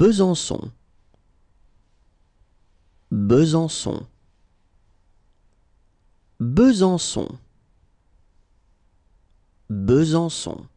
Besançon. Besançon. Besançon. Besançon.